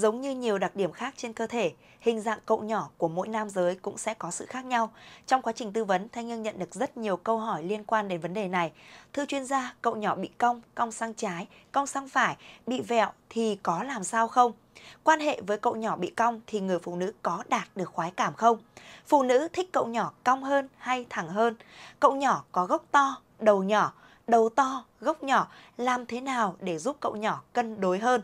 Giống như nhiều đặc điểm khác trên cơ thể, hình dạng cậu nhỏ của mỗi nam giới cũng sẽ có sự khác nhau. Trong quá trình tư vấn, Thanh Hương nhận được rất nhiều câu hỏi liên quan đến vấn đề này. Thưa chuyên gia, cậu nhỏ bị cong, cong sang trái, cong sang phải, bị vẹo thì có làm sao không? Quan hệ với cậu nhỏ bị cong thì người phụ nữ có đạt được khoái cảm không? Phụ nữ thích cậu nhỏ cong hơn hay thẳng hơn? Cậu nhỏ có gốc to, đầu nhỏ, đầu to, gốc nhỏ làm thế nào để giúp cậu nhỏ cân đối hơn?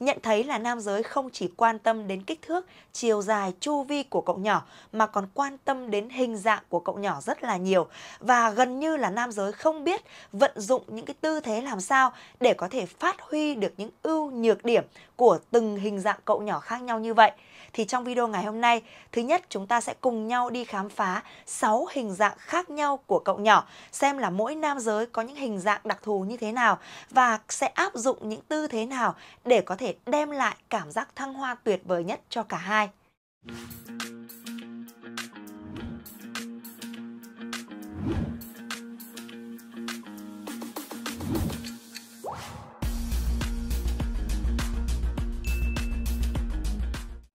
Nhận thấy là nam giới không chỉ quan tâm đến kích thước, chiều dài, chu vi của cậu nhỏ mà còn quan tâm đến hình dạng của cậu nhỏ rất là nhiều và gần như là nam giới không biết vận dụng những cái tư thế làm sao để có thể phát huy được những ưu nhược điểm của từng hình dạng cậu nhỏ khác nhau như vậy. Thì trong video ngày hôm nay, thứ nhất chúng ta sẽ cùng nhau đi khám phá 6 hình dạng khác nhau của cậu nhỏ, xem là mỗi nam giới có những hình dạng đặc thù như thế nào và sẽ áp dụng những tư thế nào để để có thể đem lại cảm giác thăng hoa tuyệt vời nhất cho cả hai.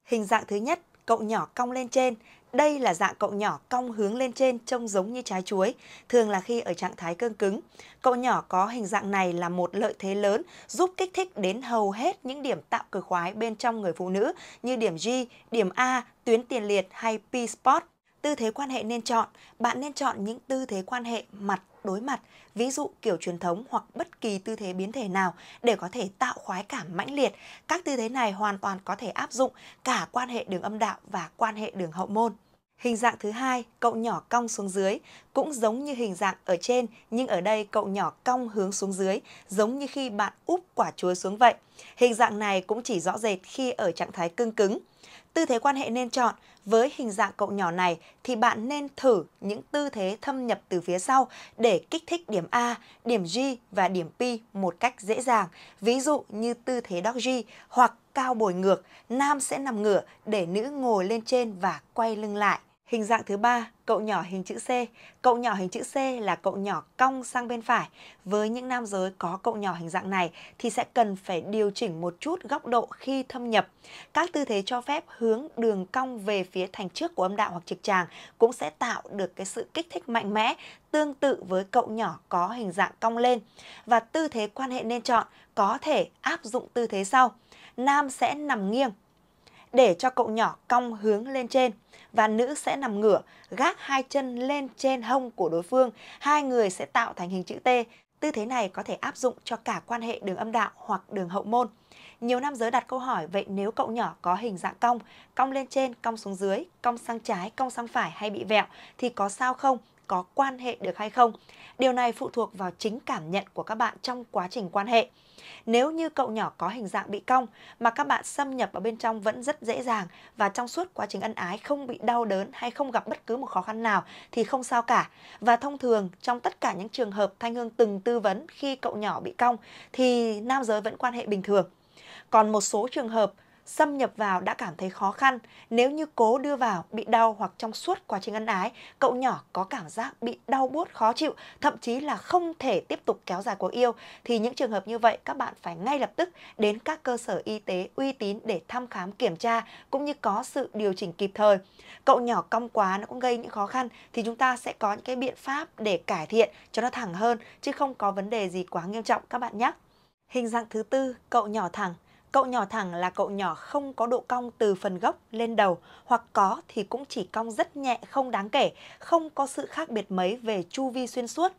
Hình dạng thứ nhất, cậu nhỏ cong lên trên đây là dạng cậu nhỏ cong hướng lên trên trông giống như trái chuối, thường là khi ở trạng thái cương cứng. Cậu nhỏ có hình dạng này là một lợi thế lớn giúp kích thích đến hầu hết những điểm tạo cực khoái bên trong người phụ nữ như điểm G, điểm A, tuyến tiền liệt hay P-spot. Tư thế quan hệ nên chọn, bạn nên chọn những tư thế quan hệ mặt đối mặt, ví dụ kiểu truyền thống hoặc bất kỳ tư thế biến thể nào để có thể tạo khoái cảm mãnh liệt. Các tư thế này hoàn toàn có thể áp dụng cả quan hệ đường âm đạo và quan hệ đường hậu môn. Hình dạng thứ hai, cậu nhỏ cong xuống dưới, cũng giống như hình dạng ở trên, nhưng ở đây cậu nhỏ cong hướng xuống dưới, giống như khi bạn úp quả chuối xuống vậy. Hình dạng này cũng chỉ rõ rệt khi ở trạng thái cương cứng. Tư thế quan hệ nên chọn, với hình dạng cậu nhỏ này thì bạn nên thử những tư thế thâm nhập từ phía sau để kích thích điểm A, điểm G và điểm P một cách dễ dàng. Ví dụ như tư thế Dog G hoặc cao bồi ngược, nam sẽ nằm ngửa để nữ ngồi lên trên và quay lưng lại. Hình dạng thứ ba, cậu nhỏ hình chữ C. Cậu nhỏ hình chữ C là cậu nhỏ cong sang bên phải. Với những nam giới có cậu nhỏ hình dạng này thì sẽ cần phải điều chỉnh một chút góc độ khi thâm nhập. Các tư thế cho phép hướng đường cong về phía thành trước của âm đạo hoặc trực tràng cũng sẽ tạo được cái sự kích thích mạnh mẽ tương tự với cậu nhỏ có hình dạng cong lên. Và tư thế quan hệ nên chọn có thể áp dụng tư thế sau. Nam sẽ nằm nghiêng, để cho cậu nhỏ cong hướng lên trên và nữ sẽ nằm ngửa, gác hai chân lên trên hông của đối phương, hai người sẽ tạo thành hình chữ T. Tư thế này có thể áp dụng cho cả quan hệ đường âm đạo hoặc đường hậu môn. Nhiều nam giới đặt câu hỏi vậy nếu cậu nhỏ có hình dạng cong, cong lên trên, cong xuống dưới, cong sang trái, cong sang phải hay bị vẹo thì có sao không? có quan hệ được hay không. Điều này phụ thuộc vào chính cảm nhận của các bạn trong quá trình quan hệ. Nếu như cậu nhỏ có hình dạng bị cong mà các bạn xâm nhập vào bên trong vẫn rất dễ dàng và trong suốt quá trình ân ái không bị đau đớn hay không gặp bất cứ một khó khăn nào thì không sao cả. Và thông thường trong tất cả những trường hợp Thanh Hương từng tư vấn khi cậu nhỏ bị cong thì nam giới vẫn quan hệ bình thường. Còn một số trường hợp xâm nhập vào đã cảm thấy khó khăn, nếu như cố đưa vào bị đau hoặc trong suốt quá trình ân ái, cậu nhỏ có cảm giác bị đau buốt khó chịu, thậm chí là không thể tiếp tục kéo dài cuộc yêu thì những trường hợp như vậy các bạn phải ngay lập tức đến các cơ sở y tế uy tín để thăm khám kiểm tra cũng như có sự điều chỉnh kịp thời. Cậu nhỏ cong quá nó cũng gây những khó khăn thì chúng ta sẽ có những cái biện pháp để cải thiện cho nó thẳng hơn chứ không có vấn đề gì quá nghiêm trọng các bạn nhé. Hình dạng thứ tư, cậu nhỏ thẳng. Cậu nhỏ thẳng là cậu nhỏ không có độ cong từ phần gốc lên đầu hoặc có thì cũng chỉ cong rất nhẹ không đáng kể, không có sự khác biệt mấy về chu vi xuyên suốt.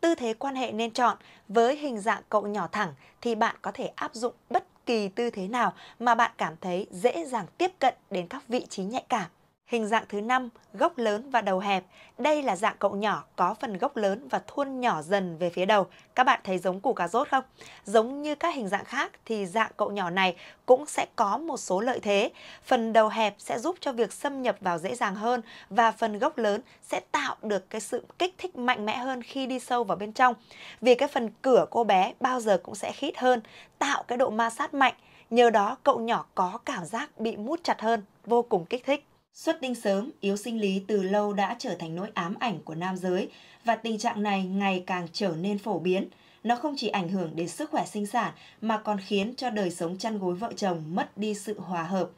Tư thế quan hệ nên chọn, với hình dạng cậu nhỏ thẳng thì bạn có thể áp dụng bất kỳ tư thế nào mà bạn cảm thấy dễ dàng tiếp cận đến các vị trí nhạy cảm. Hình dạng thứ năm, gốc lớn và đầu hẹp. Đây là dạng cậu nhỏ có phần gốc lớn và thuôn nhỏ dần về phía đầu. Các bạn thấy giống củ cà rốt không? Giống như các hình dạng khác thì dạng cậu nhỏ này cũng sẽ có một số lợi thế. Phần đầu hẹp sẽ giúp cho việc xâm nhập vào dễ dàng hơn và phần gốc lớn sẽ tạo được cái sự kích thích mạnh mẽ hơn khi đi sâu vào bên trong. Vì cái phần cửa cô bé bao giờ cũng sẽ khít hơn, tạo cái độ ma sát mạnh. Nhờ đó cậu nhỏ có cảm giác bị mút chặt hơn, vô cùng kích thích. Xuất tinh sớm, yếu sinh lý từ lâu đã trở thành nỗi ám ảnh của nam giới và tình trạng này ngày càng trở nên phổ biến. Nó không chỉ ảnh hưởng đến sức khỏe sinh sản mà còn khiến cho đời sống chăn gối vợ chồng mất đi sự hòa hợp.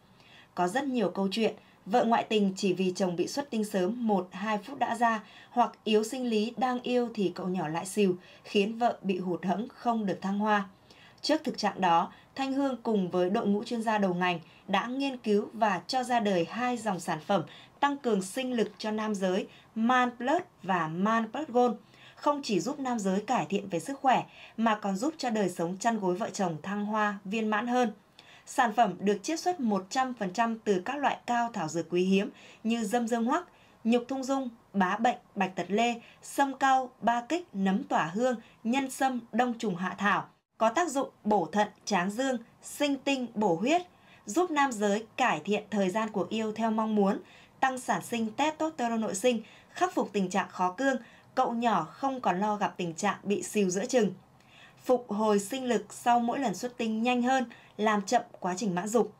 Có rất nhiều câu chuyện, vợ ngoại tình chỉ vì chồng bị xuất tinh sớm 1-2 phút đã ra hoặc yếu sinh lý đang yêu thì cậu nhỏ lại xìu, khiến vợ bị hụt hẫng không được thăng hoa. Trước thực trạng đó, Thanh Hương cùng với đội ngũ chuyên gia đầu ngành đã nghiên cứu và cho ra đời hai dòng sản phẩm tăng cường sinh lực cho nam giới Man Plus và Man Plus Gold không chỉ giúp nam giới cải thiện về sức khỏe mà còn giúp cho đời sống chăn gối vợ chồng thăng hoa, viên mãn hơn. Sản phẩm được chiết xuất 100% từ các loại cao thảo dược quý hiếm như dâm dương hoắc, nhục thung dung, bá bệnh, bạch tật lê, sâm cao, ba kích, nấm tỏa hương, nhân sâm, đông trùng hạ thảo – có tác dụng bổ thận, tráng dương, sinh tinh, bổ huyết, giúp nam giới cải thiện thời gian cuộc yêu theo mong muốn, tăng sản sinh testosterone nội sinh, khắc phục tình trạng khó cương, cậu nhỏ không còn lo gặp tình trạng bị xìu giữa chừng. Phục hồi sinh lực sau mỗi lần xuất tinh nhanh hơn, làm chậm quá trình mãn dục.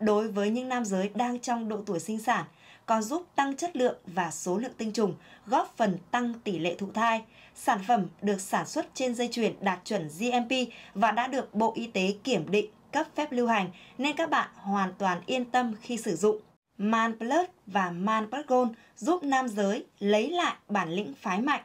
Đối với những nam giới đang trong độ tuổi sinh sản – có giúp tăng chất lượng và số lượng tinh trùng, góp phần tăng tỷ lệ thụ thai. Sản phẩm được sản xuất trên dây chuyền đạt chuẩn GMP và đã được Bộ Y tế kiểm định cấp phép lưu hành nên các bạn hoàn toàn yên tâm khi sử dụng. Man Plus và Man Plus Gold giúp nam giới lấy lại bản lĩnh phái mạnh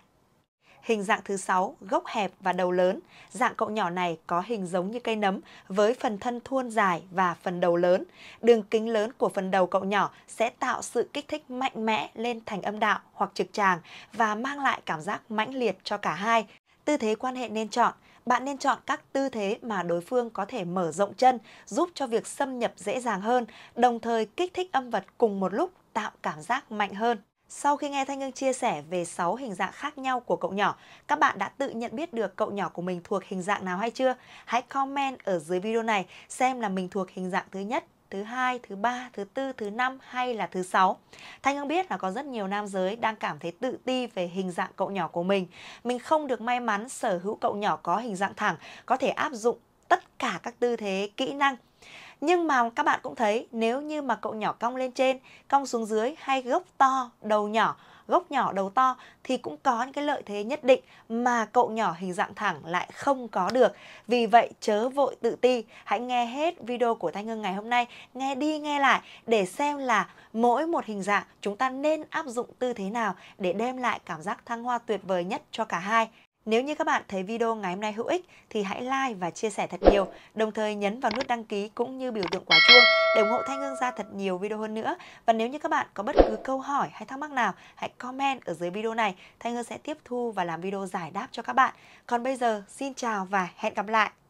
hình dạng thứ 6, gốc hẹp và đầu lớn. Dạng cậu nhỏ này có hình giống như cây nấm với phần thân thuôn dài và phần đầu lớn. Đường kính lớn của phần đầu cậu nhỏ sẽ tạo sự kích thích mạnh mẽ lên thành âm đạo hoặc trực tràng và mang lại cảm giác mãnh liệt cho cả hai. Tư thế quan hệ nên chọn bạn nên chọn các tư thế mà đối phương có thể mở rộng chân, giúp cho việc xâm nhập dễ dàng hơn, đồng thời kích thích âm vật cùng một lúc tạo cảm giác mạnh hơn. Sau khi nghe Thanh Ngưng chia sẻ về 6 hình dạng khác nhau của cậu nhỏ, các bạn đã tự nhận biết được cậu nhỏ của mình thuộc hình dạng nào hay chưa? Hãy comment ở dưới video này xem là mình thuộc hình dạng thứ nhất, thứ hai, thứ ba, thứ tư, thứ năm hay là thứ sáu. Thanh Hương biết là có rất nhiều nam giới đang cảm thấy tự ti về hình dạng cậu nhỏ của mình. Mình không được may mắn sở hữu cậu nhỏ có hình dạng thẳng, có thể áp dụng tất cả các tư thế, kỹ năng nhưng mà các bạn cũng thấy nếu như mà cậu nhỏ cong lên trên, cong xuống dưới hay gốc to, đầu nhỏ, gốc nhỏ đầu to thì cũng có những cái lợi thế nhất định mà cậu nhỏ hình dạng thẳng lại không có được. Vì vậy chớ vội tự ti, hãy nghe hết video của Thanh Ngân ngày hôm nay, nghe đi nghe lại để xem là mỗi một hình dạng chúng ta nên áp dụng tư thế nào để đem lại cảm giác thăng hoa tuyệt vời nhất cho cả hai. Nếu như các bạn thấy video ngày hôm nay hữu ích thì hãy like và chia sẻ thật nhiều, đồng thời nhấn vào nút đăng ký cũng như biểu tượng quả chuông để ủng hộ Thanh Hương ra thật nhiều video hơn nữa. Và nếu như các bạn có bất cứ câu hỏi hay thắc mắc nào, hãy comment ở dưới video này, Thanh Hương sẽ tiếp thu và làm video giải đáp cho các bạn. Còn bây giờ, xin chào và hẹn gặp lại!